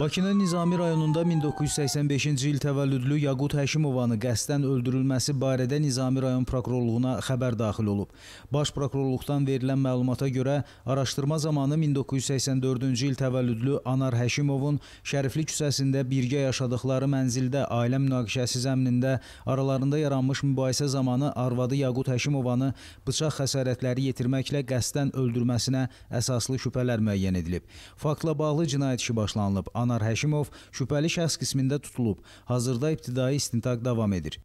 Bakının Nizami rayonunda 1985-ci il təvəllüdlü Yaqut Həşimovanı qəsdən öldürülməsi barədə Nizami rayon prokurorluğuna xəbər daxil olub. Baş prokurorluqdan verilən məlumata görə araşdırma zamanı 1984-cü il təvəllüdlü Anar Həşimovun Şərifli küçəsində birgə yaşadıkları mənzildə ailə münaqişəsi zəminində aralarında yaranmış mübahisə zamanı arvadı Yaqut Həşimovanı bıçaq xəsarətləri yetirməklə qəsdən öldürməsinə əsaslı şübhələr müəyyən edilib. Faktla bağlı cinayət işi başlanılıb. Anar Həşimov şübhəli şəxs qismində tutulub, hazırda ibtidai istintaq davam edir.